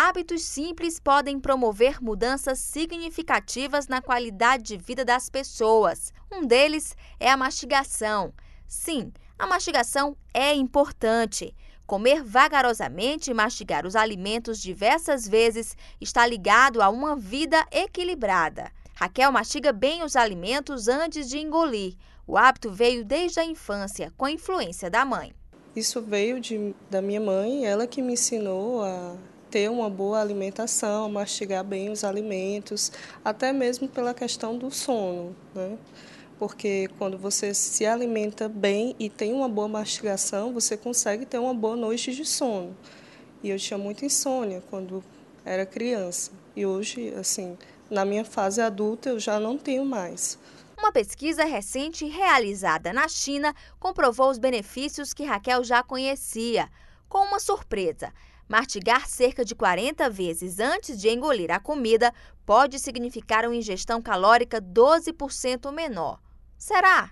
hábitos simples podem promover mudanças significativas na qualidade de vida das pessoas. Um deles é a mastigação. Sim, a mastigação é importante. Comer vagarosamente e mastigar os alimentos diversas vezes está ligado a uma vida equilibrada. Raquel mastiga bem os alimentos antes de engolir. O hábito veio desde a infância, com a influência da mãe. Isso veio de, da minha mãe, ela que me ensinou a ter uma boa alimentação, mastigar bem os alimentos, até mesmo pela questão do sono, né? Porque quando você se alimenta bem e tem uma boa mastigação, você consegue ter uma boa noite de sono. E eu tinha muita insônia quando era criança. E hoje, assim, na minha fase adulta, eu já não tenho mais. Uma pesquisa recente realizada na China comprovou os benefícios que Raquel já conhecia. Com uma surpresa, Mastigar cerca de 40 vezes antes de engolir a comida pode significar uma ingestão calórica 12% menor. Será?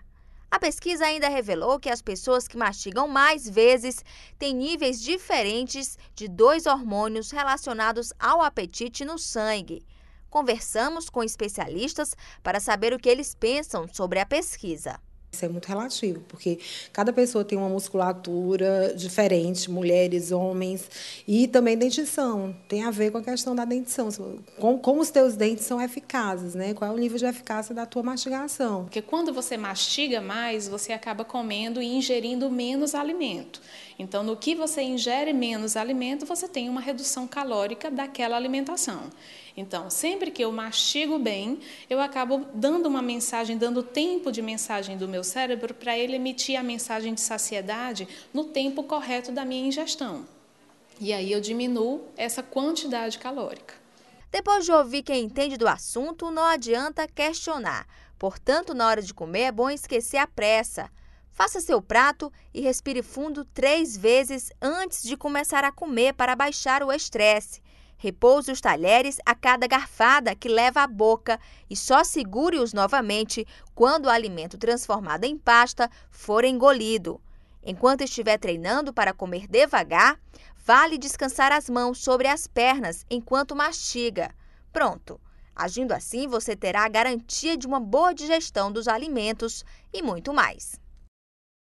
A pesquisa ainda revelou que as pessoas que mastigam mais vezes têm níveis diferentes de dois hormônios relacionados ao apetite no sangue. Conversamos com especialistas para saber o que eles pensam sobre a pesquisa. Isso é muito relativo, porque cada pessoa tem uma musculatura diferente, mulheres, homens, e também dentição. Tem a ver com a questão da dentição, com, como os teus dentes são eficazes, né? Qual é o nível de eficácia da tua mastigação. Porque quando você mastiga mais, você acaba comendo e ingerindo menos alimento. Então, no que você ingere menos alimento, você tem uma redução calórica daquela alimentação. Então, sempre que eu mastigo bem, eu acabo dando uma mensagem, dando tempo de mensagem do meu meu cérebro para ele emitir a mensagem de saciedade no tempo correto da minha ingestão. E aí eu diminuo essa quantidade calórica. Depois de ouvir quem entende do assunto, não adianta questionar. Portanto, na hora de comer é bom esquecer a pressa. Faça seu prato e respire fundo três vezes antes de começar a comer para baixar o estresse. Repouse os talheres a cada garfada que leva à boca e só segure-os novamente quando o alimento transformado em pasta for engolido. Enquanto estiver treinando para comer devagar, vale descansar as mãos sobre as pernas enquanto mastiga. Pronto! Agindo assim, você terá a garantia de uma boa digestão dos alimentos e muito mais.